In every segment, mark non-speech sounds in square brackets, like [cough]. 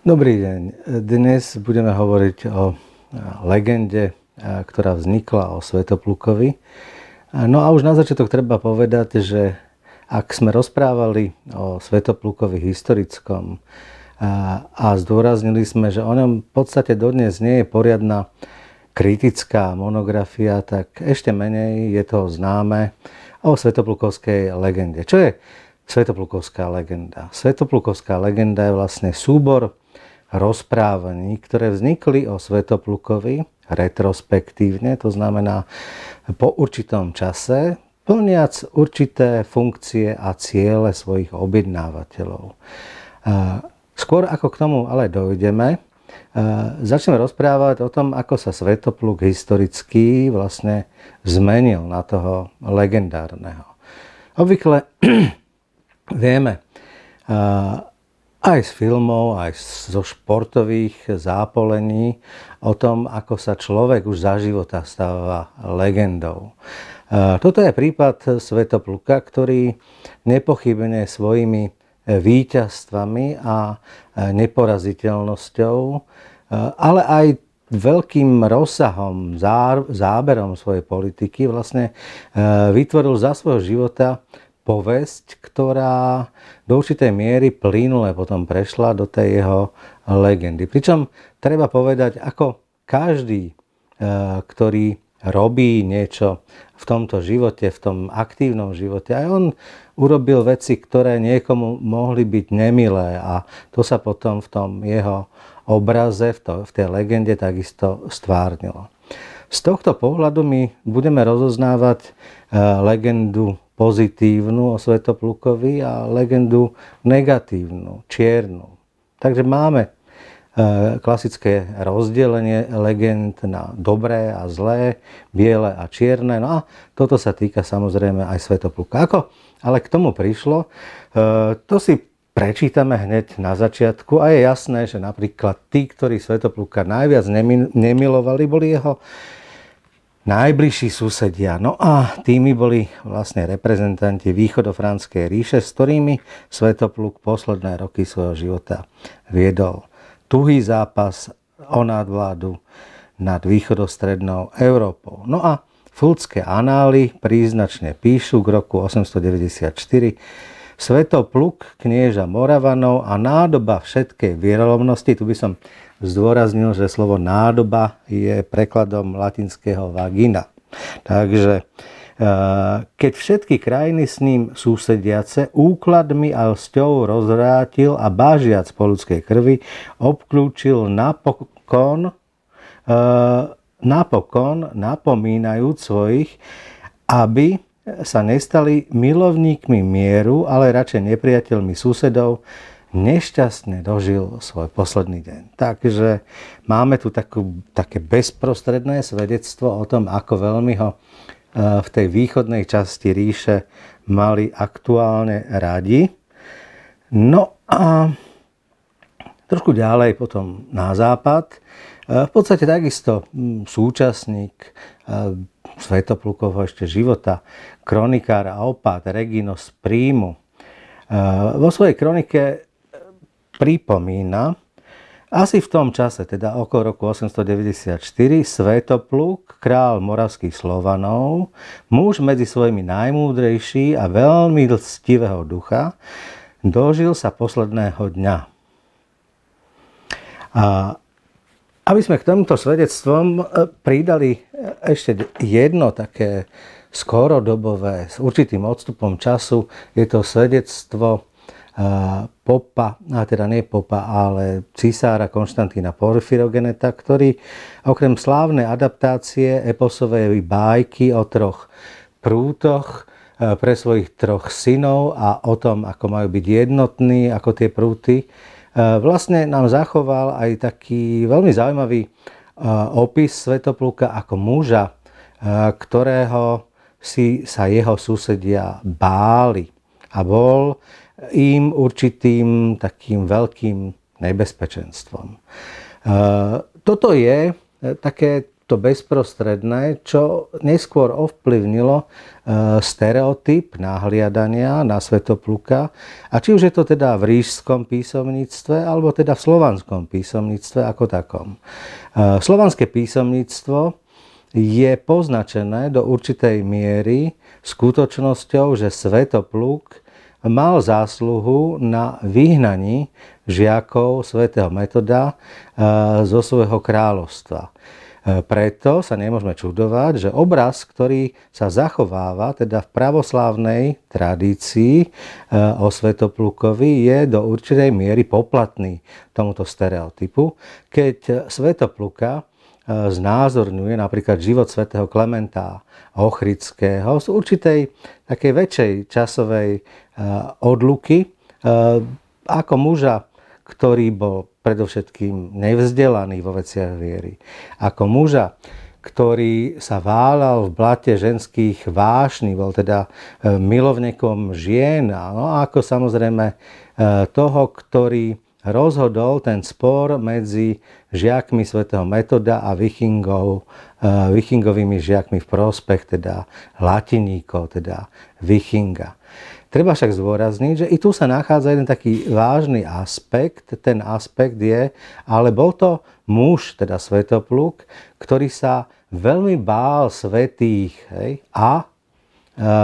Dobrý deň. Dnes budeme hovoriť o legende, ktorá vznikla o Svetoplukovi. No a už na začiatok treba povedať, že ak sme rozprávali o Svetoplukovi historickom a zdôraznili sme, že o ňom v podstate dodnes nie je poriadna kritická monografia, tak ešte menej je to známe o Svetoplukovskej legende. Čo je Svetoplukovská legenda. Svetoplukovská legenda je vlastne súbor rozprávaní, ktoré vznikli o Svetoplukovi retrospektívne, to znamená po určitom čase, plniac určité funkcie a ciele svojich objednávateľov. Skôr ako k tomu ale dojdeme, začneme rozprávať o tom, ako sa Svetopluk historicky vlastne zmenil na toho legendárneho. Obvykle Vieme aj z filmov, aj zo športových zápolení o tom, ako sa človek už za života stáva legendou. Toto je prípad Svetopluka, ktorý nepochybne svojimi víťazstvami a neporaziteľnosťou, ale aj veľkým rozsahom, záberom svojej politiky vlastne vytvoril za svojho života povesť, ktorá do určitej miery plynule potom prešla do tej jeho legendy. Pričom treba povedať, ako každý, e, ktorý robí niečo v tomto živote, v tom aktívnom živote. Aj on urobil veci, ktoré niekomu mohli byť nemilé a to sa potom v tom jeho obraze, v, to, v tej legende takisto stvárnilo. Z tohto pohľadu my budeme rozoznávať eh, legendu pozitívnu o Svetoplukovi a legendu negatívnu, čiernu. Takže máme eh, klasické rozdelenie legend na dobré a zlé, biele a čierne. No a toto sa týka samozrejme aj Svetopluka. Ako ale k tomu prišlo, eh, to si prečítame hneď na začiatku a je jasné, že napríklad tí, ktorí Svetopluka najviac nemilovali, boli jeho najbližší susedia. No a tými boli vlastne reprezentanti východofranskej ríše, s ktorými Svetopluk posledné roky svojho života viedol. Tuhý zápas o nadvládu nad východostrednou Európou. No a Fulcké anály príznačne píšu k roku 894 Svetopluk knieža Moravanov a nádoba všetkej vierolovnosti. Tu by som zdôraznil, že slovo nádoba je prekladom latinského vagina. Takže e, keď všetky krajiny s ním súsediace úkladmi a sťou rozrátil a bážiac po ľudskej krvi obklúčil napokon, e, napokon napomínajúc svojich, aby sa nestali milovníkmi mieru, ale radšej nepriateľmi susedov, nešťastne dožil svoj posledný deň. Takže máme tu takú, také bezprostredné svedectvo o tom, ako veľmi ho e, v tej východnej časti ríše mali aktuálne radi. No a trošku ďalej potom na západ. E, v podstate takisto súčasník e, Svetoplukovho ešte života, kronikár a opát Regino z Prímu eh, vo svojej kronike eh, pripomína, asi v tom čase, teda okolo roku 894, Svetopluk, král moravských Slovanov, muž medzi svojimi najmúdrejší a veľmi lstivého ducha, dožil sa posledného dňa. A aby sme k tomuto svedectvom e, pridali e, ešte jedno také skorodobové, s určitým odstupom času, je to svedectvo e, popa, a teda nie popa, ale cisára Konštantína Porfirogeneta, ktorý okrem slávnej adaptácie eposovej bájky o troch prútoch pre svojich troch synov a o tom, ako majú byť jednotní, ako tie prúty, Eh, vlastne nám zachoval aj taký veľmi zaujímavý eh, opis Svetopluka ako muža, eh, ktorého si sa jeho susedia báli a bol im určitým takým veľkým nebezpečenstvom. Toto je také to bezprostredné, čo neskôr ovplyvnilo e, stereotyp nahliadania na svetopluka. A či už je to teda v rížskom písomníctve, alebo teda v slovanskom písomníctve ako takom. E, slovanské písomníctvo je poznačené do určitej miery skutočnosťou, že svetopluk mal zásluhu na vyhnaní žiakov svätého Metoda e, zo svojho kráľovstva. E, preto sa nemôžeme čudovať, že obraz, ktorý sa zachováva teda v pravoslávnej tradícii e, o Svetoplukovi, je do určitej miery poplatný tomuto stereotypu, keď Svetopluka e, znázorňuje napríklad život svätého Klementa Ochrického z určitej takej väčšej časovej odluky ako muža, ktorý bol predovšetkým nevzdelaný vo veciach viery. Ako muža, ktorý sa válal v blate ženských vášny, bol teda e, milovnekom žien, no a ako samozrejme e, toho, ktorý rozhodol ten spor medzi žiakmi svätého Metoda a vikingov, e, vikingovými žiakmi v prospech teda latiníkov, teda vikinga. Treba však zdôrazniť, že i tu sa nachádza jeden taký vážny aspekt. Ten aspekt je, ale bol to muž, teda svetopluk, ktorý sa veľmi bál svetých hej, a e,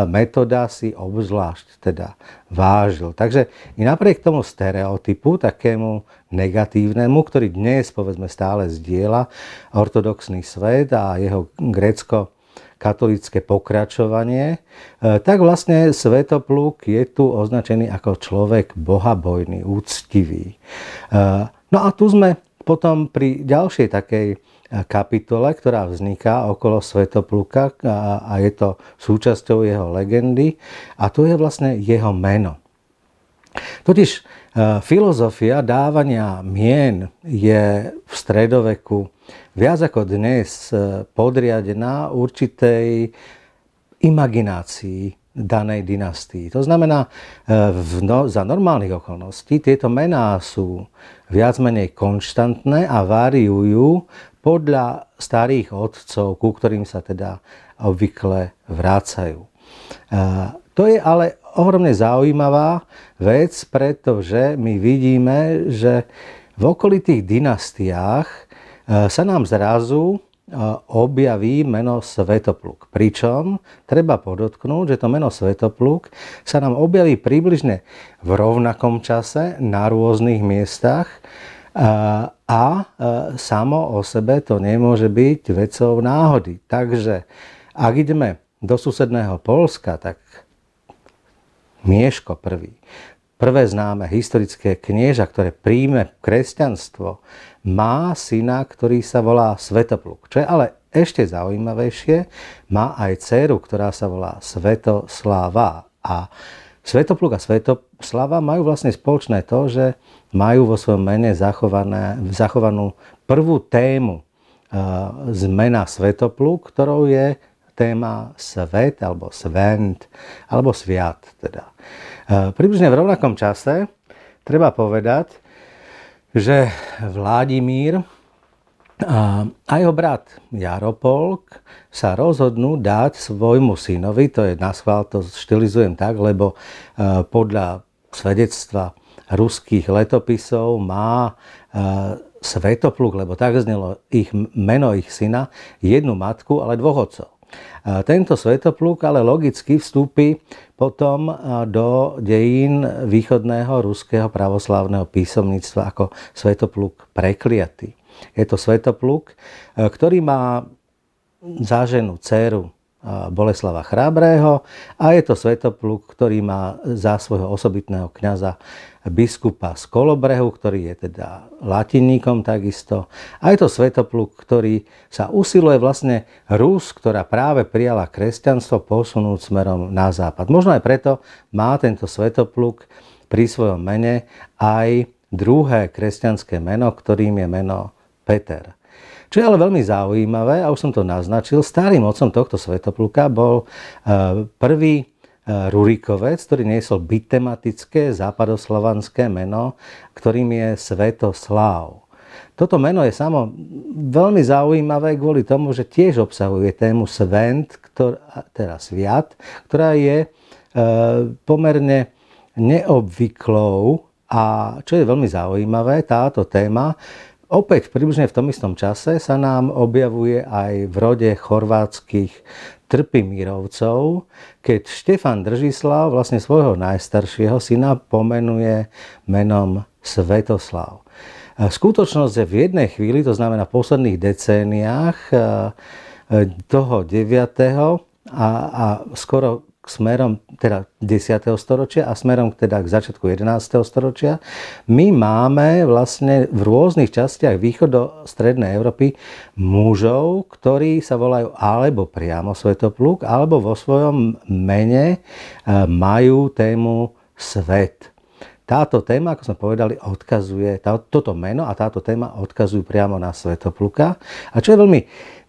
metoda si obzvlášť teda vážil. Takže i napriek tomu stereotypu, takému negatívnemu, ktorý dnes povedzme stále zdieľa ortodoxný svet a jeho grécko katolické pokračovanie, e, tak vlastne Svetopluk je tu označený ako človek bohabojný, úctivý. E, no a tu sme potom pri ďalšej takej e, kapitole, ktorá vzniká okolo Svetopluka a je to súčasťou jeho legendy a tu je vlastne jeho meno. Totiž filozofia dávania mien je v stredoveku viac ako dnes e, podriadená určitej imaginácii danej dynastii. To znamená, e, v, no, za normálnych okolností tieto mená sú viac menej konštantné a variujú podľa starých otcov, ku ktorým sa teda obvykle vrácajú. E, to je ale ohromne zaujímavá vec, pretože my vidíme, že v okolitých dynastiách Eh, sa nám zrazu eh, objaví meno Svetopluk. Pričom treba podotknúť, že to meno Svetopluk sa nám objaví približne v rovnakom čase na rôznych miestach eh, a samo o sebe to nemôže byť vecou náhody. Takže ak ideme do susedného Polska, tak Mieško prvý, prvé známe historické knieža, ktoré príjme kresťanstvo má syna, ktorý sa volá Svetopluk. Čo je ale ešte zaujímavejšie, má aj dceru, ktorá sa volá Svetoslava. A Svetopluk a Svetoslava majú vlastne spoločné to, že majú vo svojom mene zachované, zachovanú prvú tému e, zmena Svetopluk, ktorou je téma svet alebo svent alebo sviat. Teda. E, približne v rovnakom čase treba povedať, že Vladimír a jeho brat Jaropolk sa rozhodnú dať svojmu synovi, to je na schvál, to štilizujem tak, lebo e, podľa svedectva ruských letopisov má e, Svetopluk, lebo tak znelo ich meno ich syna, jednu matku, ale dvoch otcov. E, tento Svetopluk ale logicky vstúpi potom e, do dejín východného ruského pravoslávneho písomníctva ako Svetopluk prekliatý. Je to Svetopluk, e, ktorý má záženú dceru Boleslava Chrábrého a je to svetopluk, ktorý má za svojho osobitného kňaza biskupa z Kolobrehu, ktorý je teda latinníkom takisto. A je to svetopluk, ktorý sa usiluje vlastne Rus, ktorá práve prijala kresťanstvo, posunúť smerom na západ. Možno aj preto má tento svetopluk pri svojom mene aj druhé kresťanské meno, ktorým je meno Peter. Čo je ale veľmi zaujímavé, a už som to naznačil, starým otcom tohto svetopluka bol eh, prvý eh, Rurikovec, ktorý niesol bitematické západoslovanské meno, ktorým je Svetoslav. Toto meno je samo veľmi zaujímavé kvôli tomu, že tiež obsahuje tému svent, ktorá, teda sviat, ktorá je e, pomerne neobvyklou a čo je veľmi zaujímavé, táto téma Opäť približne v tom istom čase sa nám objavuje aj v rode chorvátskych trpimírovcov, keď Štefan Držislav vlastne svojho najstaršieho syna pomenuje menom Svetoslav. Skutočnosť, je v jednej chvíli, to znamená v posledných decéniách e, e, toho 9. a, a skoro smerom teda 10. storočia a smerom teda k začiatku 11. storočia, my máme vlastne v rôznych častiach východo-strednej Európy mužov, ktorí sa volajú alebo priamo svetopluk, alebo vo svojom mene e, majú tému svet. Táto téma, ako sme povedali, odkazuje, tá, toto meno a táto téma odkazujú priamo na Svetopluka. A čo je veľmi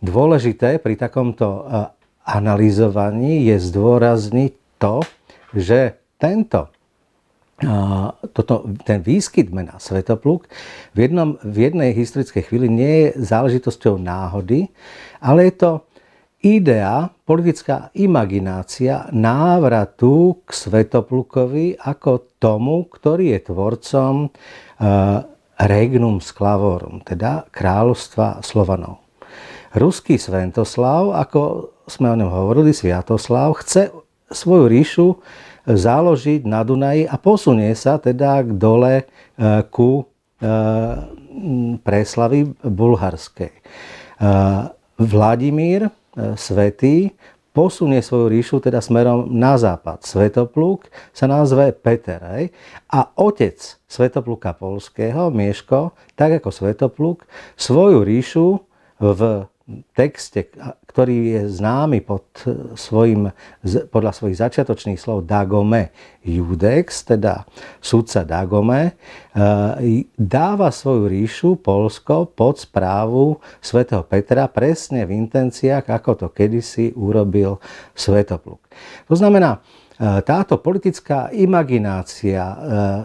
dôležité pri takomto e, analyzovaní, je zdôrazniť to, že tento toto, ten výskyt mena Svetopluk v, jednom, v jednej historickej chvíli nie je záležitosťou náhody, ale je to idea, politická imaginácia návratu k Svetoplukovi ako tomu, ktorý je tvorcom regnum sklavorum, teda kráľovstva Slovanov ruský Sventoslav, ako sme o ňom hovorili, Sviatoslav, chce svoju ríšu e, založiť na Dunaji a posunie sa teda k dole e, ku e, preslavy bulharskej. Vladimír Svetý posunie svoju ríšu teda smerom na západ. Svetopluk sa nazve Peter. Aj? A otec Svetopluka Polského, Mieško, tak ako Svetopluk, svoju ríšu v texte, ktorý je známy pod svojim, podľa svojich začiatočných slov Dagome Judex, teda sudca Dagome, e, dáva svoju ríšu Polsko pod správu svätého Petra presne v intenciách, ako to kedysi urobil Svetopluk. To znamená, Eh, táto politická imaginácia eh,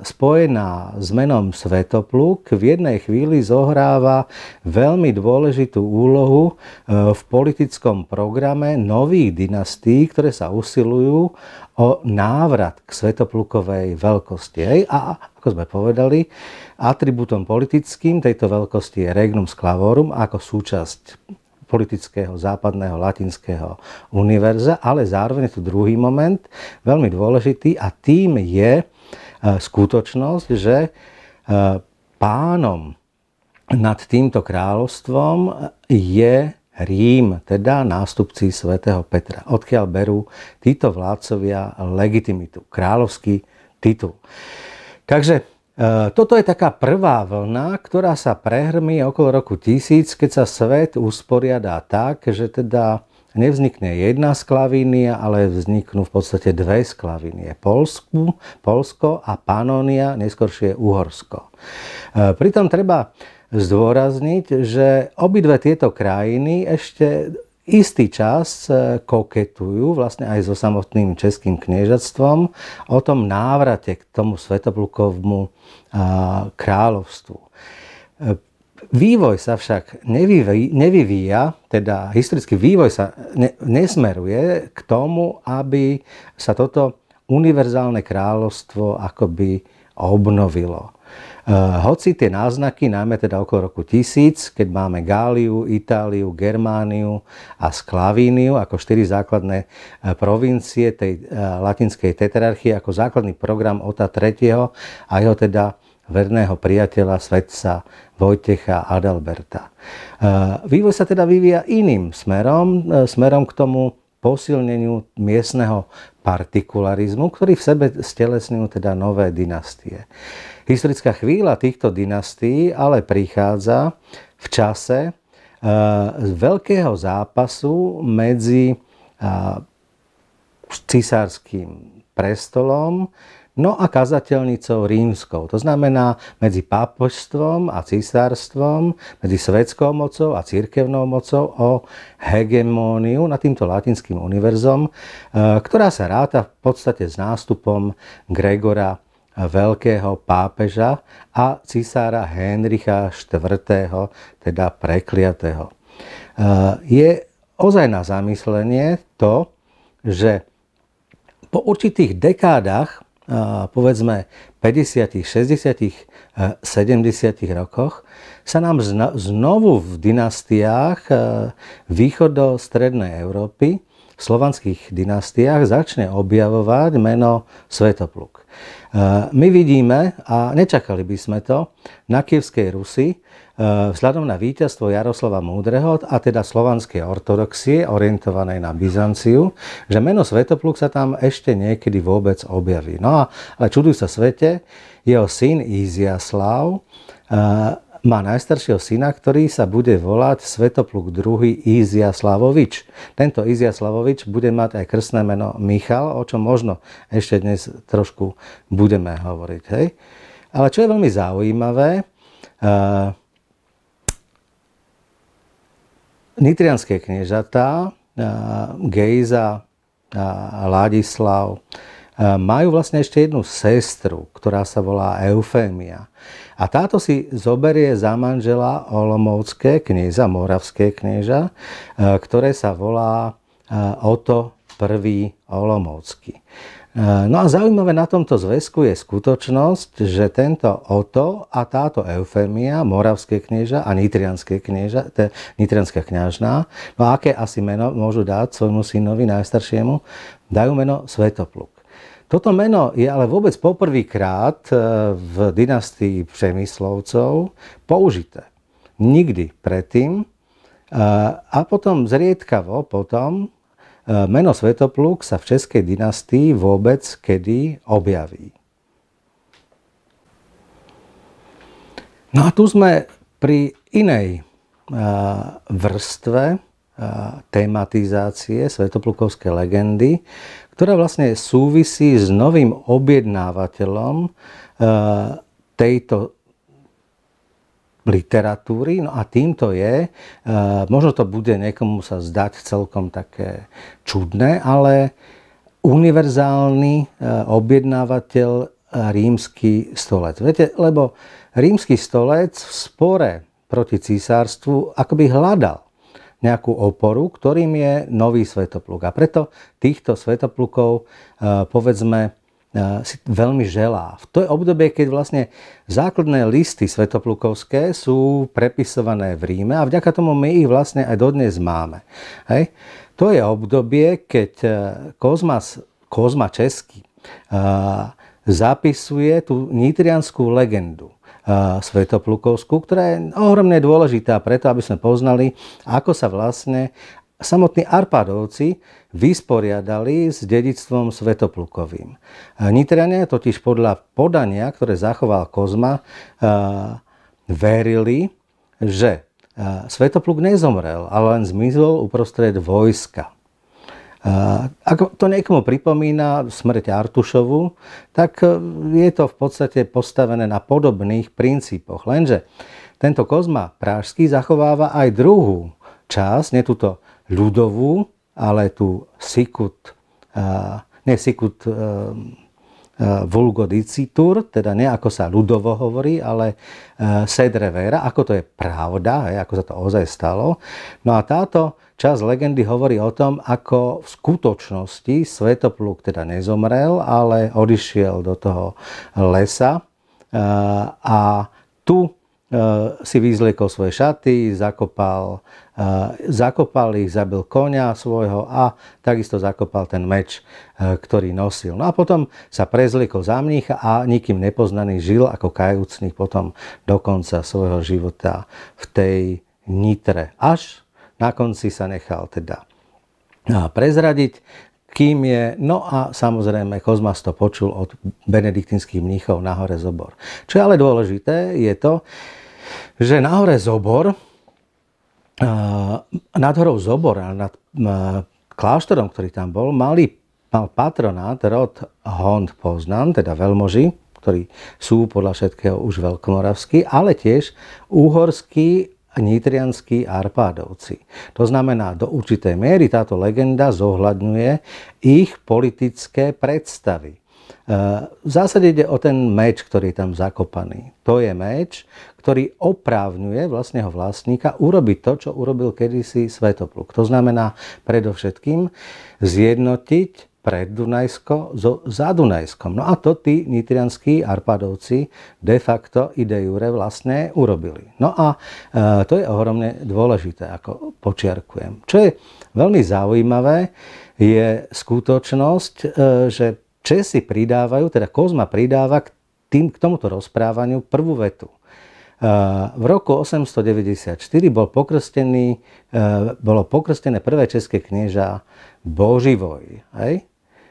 spojená s menom Svetopluk v jednej chvíli zohráva veľmi dôležitú úlohu eh, v politickom programe nových dynastí, ktoré sa usilujú o návrat k svetoplukovej veľkosti. A ako sme povedali, atributom politickým tejto veľkosti je regnum sclavorum ako súčasť politického, západného, latinského univerza, ale zároveň je tu druhý moment, veľmi dôležitý a tým je e, skutočnosť, že e, pánom nad týmto kráľovstvom je Rím, teda nástupci svätého Petra, odkiaľ berú títo vládcovia legitimitu, kráľovský titul. Takže E, toto je taká prvá vlna, ktorá sa prehrmí okolo roku 1000, keď sa svet usporiadá tak, že teda nevznikne jedna sklavínia, ale vzniknú v podstate dve sklavínie. Polsku, Polsko a Panónia, neskôršie Uhorsko. E, pritom treba zdôrazniť, že obidve tieto krajiny ešte istý čas e, koketujú vlastne aj so samotným českým kniežatstvom o tom návrate k tomu svetoplukovmu e, kráľovstvu. E, vývoj sa však nevyvíja, nevyvíja teda historický vývoj sa nesmeruje k tomu, aby sa toto univerzálne kráľovstvo akoby obnovilo. Eh, hoci tie náznaky, najmä teda okolo roku 1000, keď máme Gáliu, Itáliu, Germániu a Sklavíniu ako štyri základné eh, provincie tej eh, latinskej tetrarchie, ako základný program Ota III. a jeho teda verného priateľa svetca Vojtecha Adalberta. Vývoj sa teda vyvíja iným smerom, smerom k tomu posilneniu miestneho partikularizmu, ktorý v sebe stelesňujú teda nové dynastie. Historická chvíľa týchto dynastí ale prichádza v čase eh, veľkého zápasu medzi eh, cisárským prestolom no a kazateľnicou rímskou. To znamená medzi pápožstvom a cisárstvom, medzi svetskou mocou a církevnou mocou o hegemóniu nad týmto latinským univerzom, eh, ktorá sa ráta v podstate s nástupom Gregora veľkého pápeža a cisára Henricha IV., teda prekliatého. E, je ozaj na zamyslenie to, že po určitých dekádach, e, povedzme 50., 60., 70. rokoch, sa nám znovu v dynastiách e, východo-strednej Európy slovanských dynastiách začne objavovať meno Svetopluk. E, my vidíme, a nečakali by sme to, na Kievskej Rusi, e, vzhľadom na víťazstvo Jaroslava Múdreho, a teda slovanskej ortodoxie, orientovanej na Byzanciu, že meno Svetopluk sa tam ešte niekedy vôbec objaví. No a, ale čuduj sa svete, jeho syn Iziaslav e, má najstaršieho syna, ktorý sa bude volať Svetopluk II Izia Slavovič. Tento Izia Slavovič bude mať aj krstné meno Michal, o čom možno ešte dnes trošku budeme hovoriť. Hej? Ale čo je veľmi zaujímavé, uh, nitrianské kniežatá, uh, Gejza, uh, Ladislav, E, majú vlastne ešte jednu sestru, ktorá sa volá Eufémia. A táto si zoberie za manžela Olomovské knieža, moravské knieža, e, ktoré sa volá e, Oto I. Olomovský. No a zaujímavé na tomto zväzku je skutočnosť, že tento Oto a táto Eufemia, moravské knieža a nitrianské knieža, te, nitrianská kniažná, no aké asi meno môžu dať svojmu synovi najstaršiemu, dajú meno Svetopluk. Toto meno je ale vôbec poprvýkrát e, v dynastii Přemyslovcov použité. Nikdy predtým e, a potom zriedkavo potom e, meno Svetopluk sa v českej dynastii vôbec kedy objaví. No a tu sme pri inej vrstve tematizácie Svetoplukovské legendy, ktorá vlastne súvisí s novým objednávateľom e, tejto literatúry. No a týmto je, e, možno to bude niekomu sa zdať celkom také čudné, ale univerzálny e, objednávateľ rímsky stolec. Viete, lebo rímsky stolec v spore proti císarstvu akoby hľadal nejakú oporu, ktorým je nový svetopluk. A preto týchto svetoplukov, e, povedzme, e, si veľmi želá. V tej obdobie, keď vlastne základné listy svetoplukovské sú prepisované v Ríme a vďaka tomu my ich vlastne aj dodnes máme. Hej? To je obdobie, keď e, Kozmas, Kozma Český zapisuje tú nitrianskú legendu. Svetoplukovskú, ktorá je ohromne dôležitá preto, aby sme poznali, ako sa vlastne samotní Arpadovci vysporiadali s dedictvom Svetoplukovým. Nitriania totiž podľa podania, ktoré zachoval Kozma, verili, že Svetopluk nezomrel, ale len zmizol uprostred vojska. Ak to niekomu pripomína smrť Artušovu, tak e, je to v podstate postavené na podobných princípoch. Lenže tento Kozma Pražský zachováva aj druhú časť, nie túto ľudovú, ale tú Sikut, nie Sikut e, Eh, vulgodicitur, teda ne ako sa ľudovo hovorí, ale eh, sedre vera, ako to je pravda, ako sa to ozaj stalo. No a táto časť legendy hovorí o tom, ako v skutočnosti Svetopluk teda nezomrel, ale odišiel do toho lesa eh, a tu Eh, si vyzliekol svoje šaty, zakopal, eh, zakopal ich, zabil konia svojho a takisto zakopal ten meč, eh, ktorý nosil. No a potom sa prezliekol za mních a nikým nepoznaný žil ako kajúcný potom do konca svojho života v tej nitre. Až na konci sa nechal teda prezradiť, kým je. No a samozrejme, Kozmas to počul od benediktinských mníchov na hore Zobor. Čo je ale dôležité, je to, že nahore Zobor, nad horou Zobor a nad kláštorom, ktorý tam bol, mali, mal patronát rod Hond Poznan, teda veľmoži, ktorí sú podľa všetkého už veľkomoravskí, ale tiež úhorskí, nitrianskí Arpádovci. To znamená, do určitej miery táto legenda zohľadňuje ich politické predstavy. E, v zásade ide o ten meč, ktorý je tam zakopaný. To je meč, ktorý oprávňuje vlastného vlastníka urobiť to, čo urobil kedysi Svetopluk. To znamená predovšetkým zjednotiť Preddunajsko so Zadunajskom. No a to tí nitrianskí Arpadovci de facto i de jure vlastne urobili. No a e, to je ohromne dôležité, ako počiarkujem. Čo je veľmi zaujímavé, je skutočnosť, e, že Česi pridávajú, teda Kozma pridáva k, tým, k tomuto rozprávaniu prvú vetu. V roku 894 bol pokrstený, e, bolo pokrstené prvé české knieža Boživoj. Hej?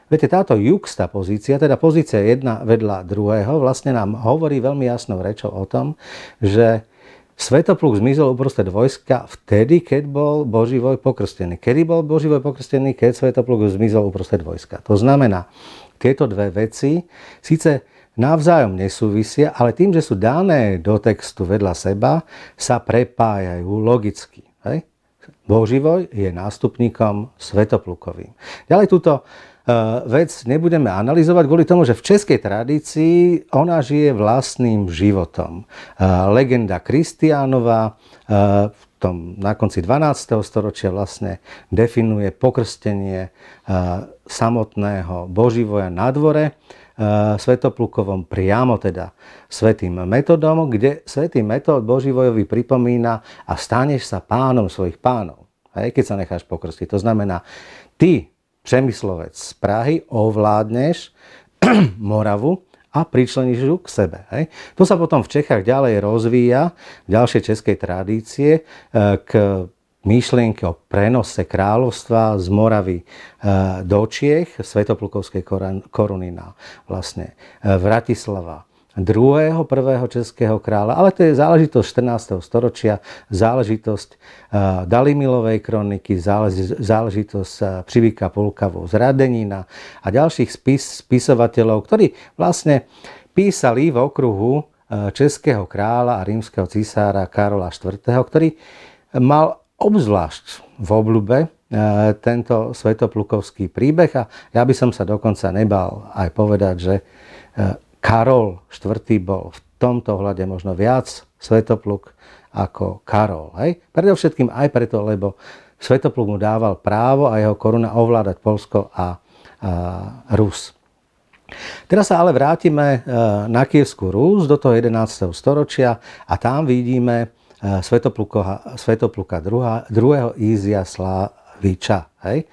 Viete, táto juxta pozícia, teda pozícia jedna vedľa druhého, vlastne nám hovorí veľmi jasnou rečou o tom, že Svetopluk zmizol uprostred vojska vtedy, keď bol Boživoj pokrstený. Kedy bol Boživoj pokrstený? Keď Svetopluk zmizol uprostred vojska. To znamená, tieto dve veci síce navzájom nesúvisia, ale tým, že sú dané do textu vedľa seba, sa prepájajú logicky. Hej? Boživoj je nástupníkom svetoplukovým. Ďalej túto e, vec nebudeme analyzovať kvôli tomu, že v českej tradícii ona žije vlastným životom. E, legenda Kristiánova e, v tom, na konci 12. storočia vlastne definuje pokrstenie samotného Boživoja na dvore E, Svetoplukovom priamo teda Svetým metodom, kde Svetý metod Boživojovi pripomína a staneš sa pánom svojich pánov. Hej, keď sa necháš pokrstiť. To znamená, ty, přemyslovec z Prahy, ovládneš [clears throat] Moravu a pričleníš ju k sebe. Hej. To sa potom v Čechách ďalej rozvíja, v ďalšej českej tradície, e, k myšlienky o prenose kráľovstva z Moravy e, do Čiech, Svetoplukovskej koruny na vlastne e, Vratislava druhého prvého českého kráľa, ale to je záležitosť 14. storočia, záležitosť e, Dalimilovej kroniky, záležitosť Přivíka Polkavo z Radenina a ďalších spis, spisovateľov, ktorí vlastne písali v okruhu českého kráľa a rímskeho cisára Karola IV., ktorý mal obzvlášť v obľube e, tento svetoplukovský príbeh a ja by som sa dokonca nebal aj povedať, že e, Karol IV. bol v tomto hľade možno viac svetopluk ako Karol. Hej? Predovšetkým aj preto, lebo svetopluk mu dával právo a jeho koruna ovládať Polsko a, a Rus. Teraz sa ale vrátime e, na Kievskú Rus do toho 11. storočia a tam vidíme Svetopluka, druhého Ízia Slaviča. Hej?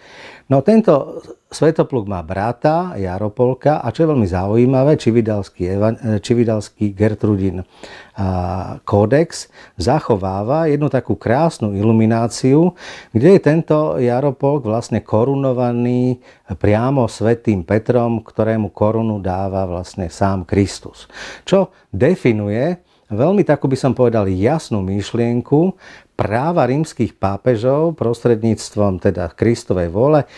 No tento Svetopluk má brata Jaropolka a čo je veľmi zaujímavé, Čividalský, evan, Čividalský Gertrudin kódex zachováva jednu takú krásnu ilumináciu, kde je tento Jaropolk vlastne korunovaný priamo svetým Petrom, ktorému korunu dáva vlastne sám Kristus. Čo definuje veľmi takú by som povedal jasnú myšlienku práva rímskych pápežov prostredníctvom teda Kristovej vole eh,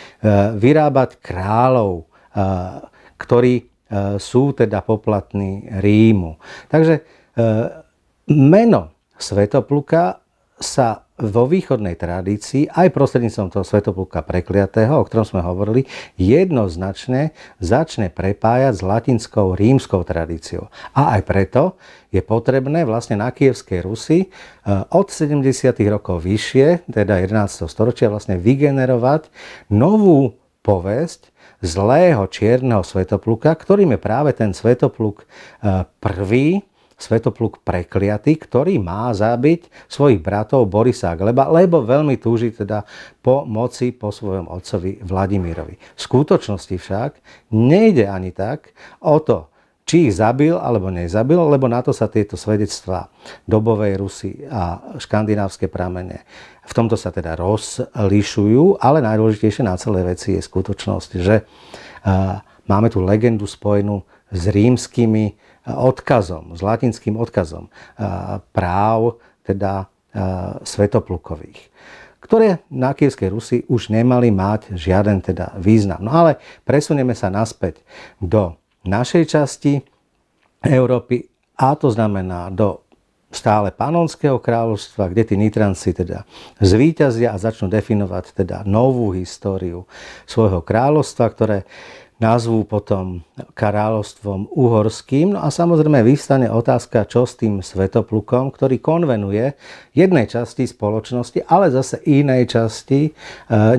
vyrábať kráľov, eh, ktorí eh, sú teda poplatní Rímu. Takže meno Svetopluka sa vo východnej tradícii, aj prostredníctvom toho svetopluka prekliatého, o ktorom sme hovorili, jednoznačne začne prepájať s latinskou rímskou tradíciou. A aj preto je potrebné vlastne na Kievskej Rusy e, od 70. rokov vyššie, teda 11. storočia, vlastne vygenerovať novú povesť zlého čierneho svetopluka, ktorým je práve ten svetopluk e, prvý, Svetopluk prekliaty, ktorý má zabiť svojich bratov Borisa a Gleba, lebo veľmi túži teda po moci po svojom otcovi Vladimirovi. V skutočnosti však nejde ani tak o to, či ich zabil alebo nezabil, lebo na to sa tieto svedectvá dobovej Rusy a škandinávske pramene v tomto sa teda rozlišujú, ale najdôležitejšie na celé veci je skutočnosť, že máme tu legendu spojenú s rímskymi odkazom, s latinským odkazom práv teda svetoplukových ktoré na Kievskej Rusi už nemali mať žiaden teda význam. No ale presunieme sa naspäť do našej časti Európy a to znamená do stále panonského kráľovstva, kde tí nitranci teda zvíťazia a začnú definovať teda novú históriu svojho kráľovstva, ktoré Názvu potom kráľovstvom uhorským. No a samozrejme vyvstane otázka, čo s tým svetoplukom, ktorý konvenuje jednej časti spoločnosti, ale zase inej časti e,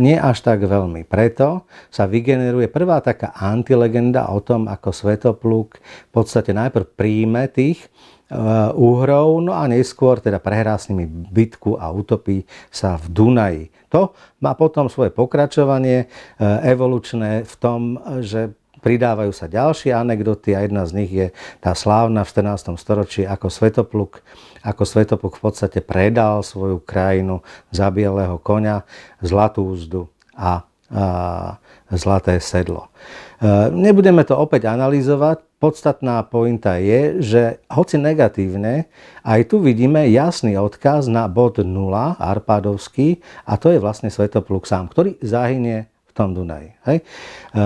nie až tak veľmi. Preto sa vygeneruje prvá taká antilegenda o tom, ako svetopluk v podstate najprv príjme tých, Úhrov, no a neskôr teda prehrá s nimi bitku a utopí sa v Dunaji. To má potom svoje pokračovanie e, evolučné v tom, že pridávajú sa ďalšie anekdoty a jedna z nich je tá slávna v 14. storočí, ako Svetopluk, ako Svetopluk v podstate predal svoju krajinu za bielého konia, zlatú úzdu a zlaté sedlo. E, nebudeme to opäť analyzovať. Podstatná pointa je, že hoci negatívne, aj tu vidíme jasný odkaz na bod 0, arpádovský, a to je vlastne Svetopluk sám, ktorý zahynie v tom Dunaji. Hej? E,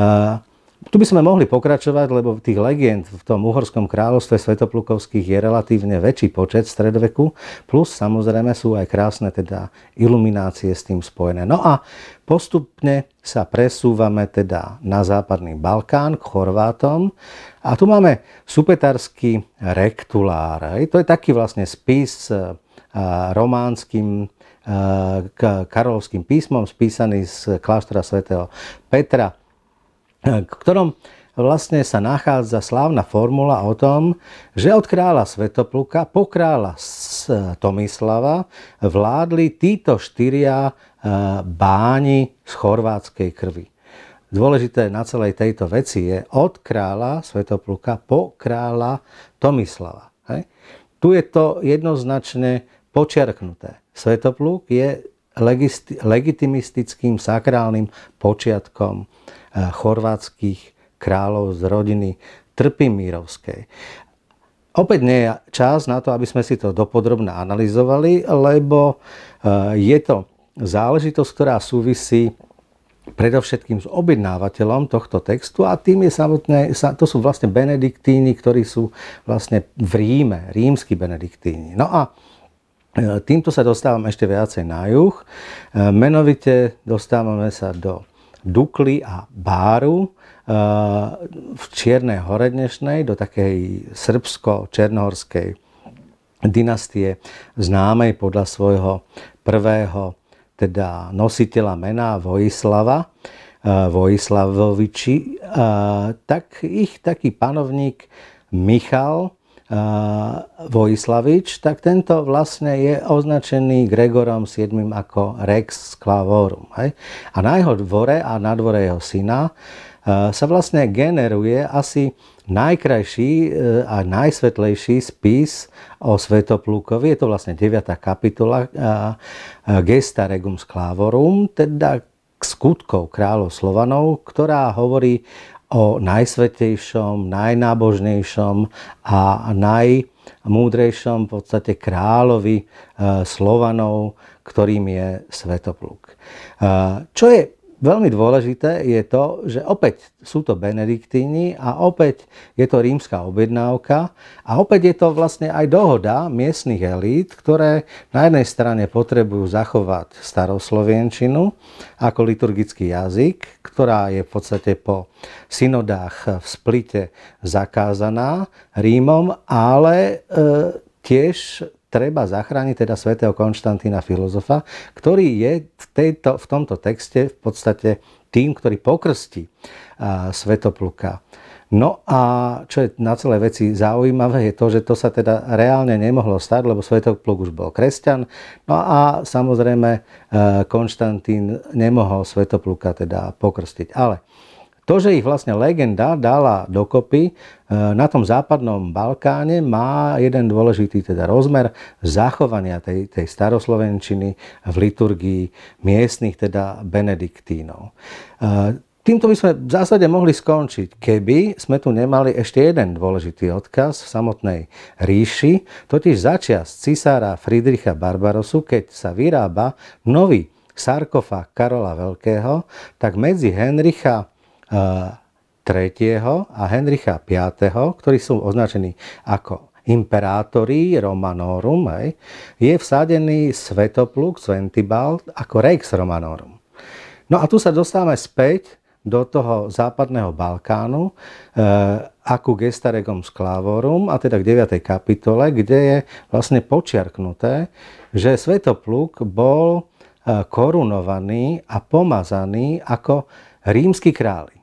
tu by sme mohli pokračovať, lebo tých legend v tom uhorskom kráľovstve svetoplukovských je relatívne väčší počet stredoveku, plus samozrejme sú aj krásne teda iluminácie s tým spojené. No a postupne sa presúvame teda na západný Balkán, k Chorvátom. A tu máme supetarský rektulár. To je taký vlastne spis eh, eh, k karolovským písmom, spísaný z kláštora svätého Petra v ktorom vlastne sa nachádza slávna formula o tom, že od kráľa Svetopluka po kráľa Tomislava vládli títo štyria e, báni z chorvátskej krvi. Dôležité na celej tejto veci je od kráľa Svetopluka po kráľa Tomislava. Hej. Tu je to jednoznačne počiarknuté. Svetopluk je legitimistickým sakrálnym počiatkom E, chorvátskych kráľov z rodiny Trpimírovskej. Opäť nie je čas na to, aby sme si to dopodrobne analyzovali, lebo e, je to záležitosť, ktorá súvisí predovšetkým s objednávateľom tohto textu a tým je samotné, to sú vlastne benediktíni, ktorí sú vlastne v Ríme, rímsky benediktíni. No a e, týmto sa dostávam ešte viacej na juh, menovite dostávame sa do Dukly a Báru eh, v Čiernej hore dnešnej, do takej srbsko-černohorskej dynastie známej podľa svojho prvého teda nositeľa mena Vojislava, eh, Vojislavoviči, eh, tak ich taký panovník Michal Vojislavič, tak tento vlastne je označený Gregorom VII ako Rex Sklavorum. Hej? A na jeho dvore a na dvore jeho syna sa vlastne generuje asi najkrajší e, a najsvetlejší spis o Svetoplúkovi. Je to vlastne 9. kapitola Gesta Regum Sklavorum, teda skutkov kráľov Slovanov, ktorá hovorí o najsvetejšom, najnábožnejšom a najmúdrejšom v podstate kráľovi eh, Slovanov, ktorým je Svetopluk. Eh, čo je Veľmi dôležité je to, že opäť sú to benediktíni a opäť je to rímska objednávka a opäť je to vlastne aj dohoda miestnych elít, ktoré na jednej strane potrebujú zachovať staroslovenčinu ako liturgický jazyk, ktorá je v podstate po synodách v Splite zakázaná Rímom, ale e, tiež treba zachrániť teda svätého Konštantína filozofa, ktorý je v, tejto, v tomto texte v podstate tým, ktorý pokrstí a, Svetopluka. No a čo je na celé veci zaujímavé, je to, že to sa teda reálne nemohlo stať, lebo Svetopluk už bol kresťan. No a samozrejme e, Konštantín nemohol Svetopluka teda pokrstiť. Ale to, že ich vlastne legenda dala dokopy e, na tom západnom Balkáne má jeden dôležitý teda rozmer zachovania tej, tej staroslovenčiny v liturgii miestnych teda benediktínov. E, týmto by sme v zásade mohli skončiť, keby sme tu nemali ešte jeden dôležitý odkaz v samotnej ríši, totiž začias cisára Friedricha Barbarosu, keď sa vyrába nový sarkofág Karola Veľkého, tak medzi Henricha III. a Henricha V., ktorí sú označení ako imperátori Romanorum, hej, je vsadený svetopluk Sventibald ako Rex Romanorum. No a tu sa dostávame späť do toho západného Balkánu, e, ako gestaregom sklavorum, a teda k 9. kapitole, kde je vlastne počiarknuté, že svetopluk bol e, korunovaný a pomazaný ako rímsky kráľ.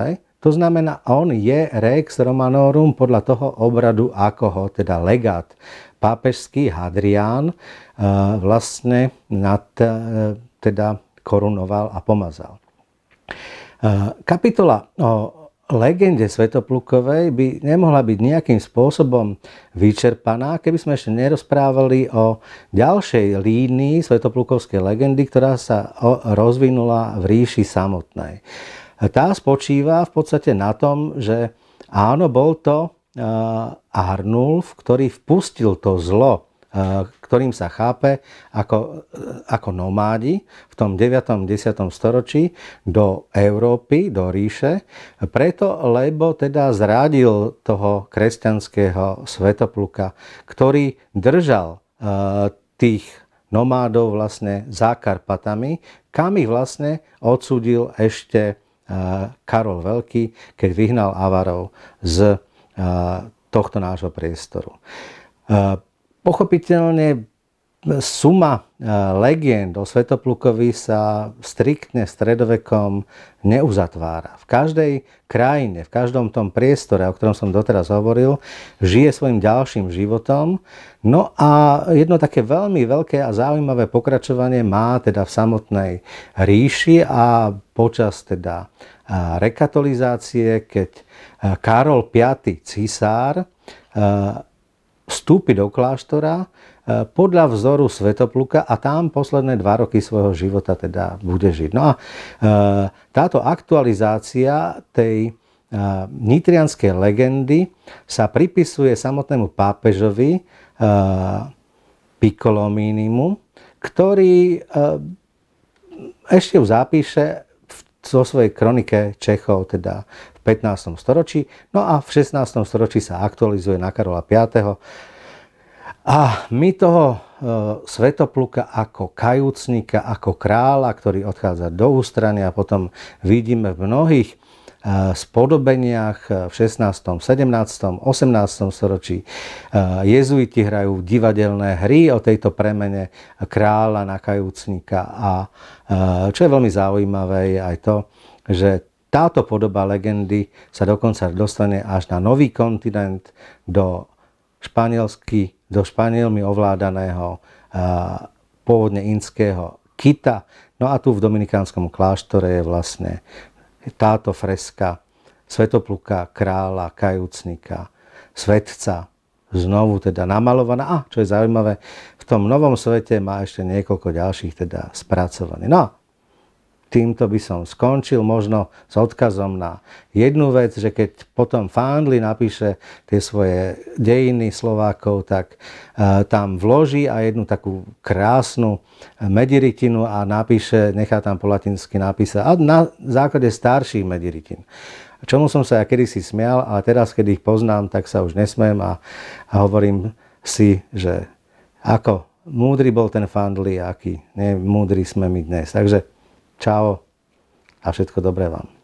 Hej? To znamená, on je rex romanorum podľa toho obradu, ako ho teda legát. Pápežský Hadrián e, vlastne nad, e, teda korunoval a pomazal. E, kapitola o legende Svetoplukovej by nemohla byť nejakým spôsobom vyčerpaná, keby sme ešte nerozprávali o ďalšej línii Svetoplukovskej legendy, ktorá sa rozvinula v ríši samotnej tá spočíva v podstate na tom, že áno, bol to eh, Arnulf, ktorý vpustil to zlo, eh, ktorým sa chápe ako, eh, ako nomádi v tom 9. 10. storočí do Európy, do ríše, preto lebo teda zradil toho kresťanského svetopluka, ktorý držal tých nomádov vlastne zákarpatami, kam ich vlastne odsudil ešte Karol Veľký, keď vyhnal Avarov z tohto nášho priestoru. Pochopiteľne Suma e, legend o Svetoplukovi sa striktne stredovekom neuzatvára. V každej krajine, v každom tom priestore, o ktorom som doteraz hovoril, žije svojim ďalším životom. No a jedno také veľmi veľké a zaujímavé pokračovanie má teda v samotnej ríši a počas teda e, rekatolizácie, keď e, Karol V. cisár vstúpi do kláštora podľa vzoru Svetopluka a tam posledné dva roky svojho života teda bude žiť. No a e, táto aktualizácia tej e, nitrianskej legendy sa pripisuje samotnému pápežovi e, Piccolominimu, ktorý ešte ju zapíše vo svojej kronike Čechov, teda v 15. storočí. No a v 16. storočí sa aktualizuje na Karola V a my toho e, svetopluka ako kajúcnika, ako kráľa, ktorý odchádza do ústrania a potom vidíme v mnohých e, spodobeniach e, v 16., 17., 18. storočí. E, jezuiti hrajú divadelné hry o tejto premene kráľa na kajúcnika a čo je veľmi zaujímavé je aj to, že táto podoba legendy sa dokonca dostane až na nový kontinent do španielsky do Španielmi ovládaného pôvodne inského kita. No a tu v Dominikánskom kláštore je vlastne táto freska Svetopluka, kráľa, kajúcnika, svetca, znovu teda namalovaná. A čo je zaujímavé, v tom novom svete má ešte niekoľko ďalších teda spracovaných. No týmto by som skončil, možno s odkazom na jednu vec, že keď potom Fándli napíše tie svoje dejiny Slovákov, tak e, tam vloží a jednu takú krásnu mediritinu a napíše, nechá tam po latinsky napísať, a na základe starších mediritin. čomu som sa ja kedysi smial a teraz, keď ich poznám, tak sa už nesmiem a, a hovorím si, že ako múdry bol ten Fandli, aký múdry sme my dnes. Takže Čau a všetko dobré vám.